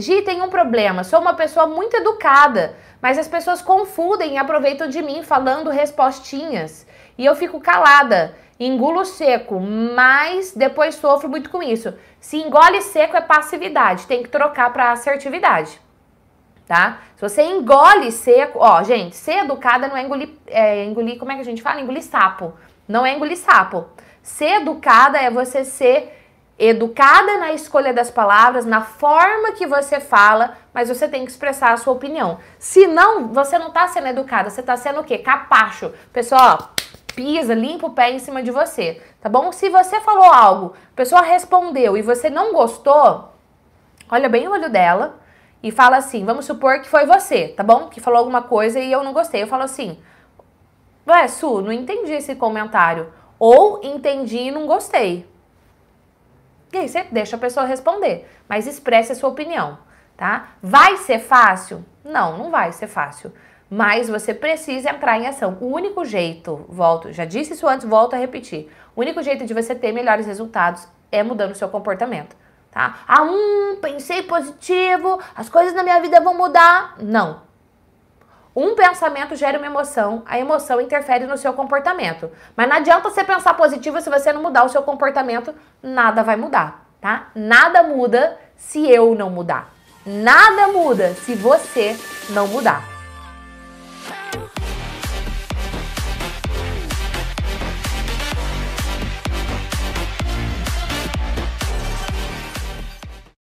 Gi, tem um problema. Sou uma pessoa muito educada, mas as pessoas confundem e aproveitam de mim falando respostinhas. E eu fico calada, engulo seco, mas depois sofro muito com isso. Se engole seco é passividade, tem que trocar para assertividade. Tá? Se você engole seco, ó, gente, ser educada não é engolir, é, engolir, como é que a gente fala? Engolir sapo. Não é engolir sapo. Ser educada é você ser educada na escolha das palavras, na forma que você fala, mas você tem que expressar a sua opinião. Se não, você não está sendo educada, você está sendo o quê? Capacho. Pessoal, pisa, limpa o pé em cima de você, tá bom? Se você falou algo, a pessoa respondeu e você não gostou, olha bem o olho dela e fala assim, vamos supor que foi você, tá bom? Que falou alguma coisa e eu não gostei. Eu falo assim, ué, Su, não entendi esse comentário. Ou entendi e não gostei. E aí você deixa a pessoa responder, mas expresse a sua opinião, tá? Vai ser fácil? Não, não vai ser fácil. Mas você precisa entrar em ação. O único jeito, volto, já disse isso antes, volto a repetir. O único jeito de você ter melhores resultados é mudando o seu comportamento, tá? Ah, hum, pensei positivo, as coisas na minha vida vão mudar. Não, um pensamento gera uma emoção, a emoção interfere no seu comportamento. Mas não adianta você pensar positivo se você não mudar o seu comportamento, nada vai mudar, tá? Nada muda se eu não mudar. Nada muda se você não mudar.